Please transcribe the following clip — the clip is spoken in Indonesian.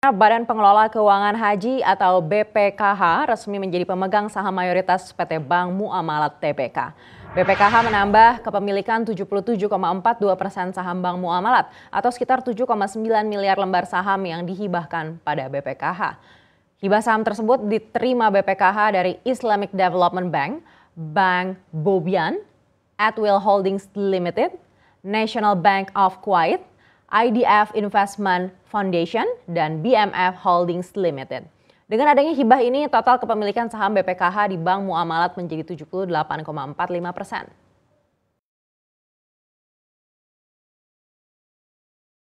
Badan Pengelola Keuangan Haji atau BPKH resmi menjadi pemegang saham mayoritas PT Bank Muamalat TBK. BPKH menambah kepemilikan 77,42 persen saham Bank Muamalat atau sekitar 7,9 miliar lembar saham yang dihibahkan pada BPKH. Hibah saham tersebut diterima BPKH dari Islamic Development Bank, Bank Bobian, Atwill Holdings Limited, National Bank of Kuwait, IDF Investment Foundation, dan BMF Holdings Limited. Dengan adanya hibah ini, total kepemilikan saham BPKH di Bank Muamalat menjadi 78,45 persen.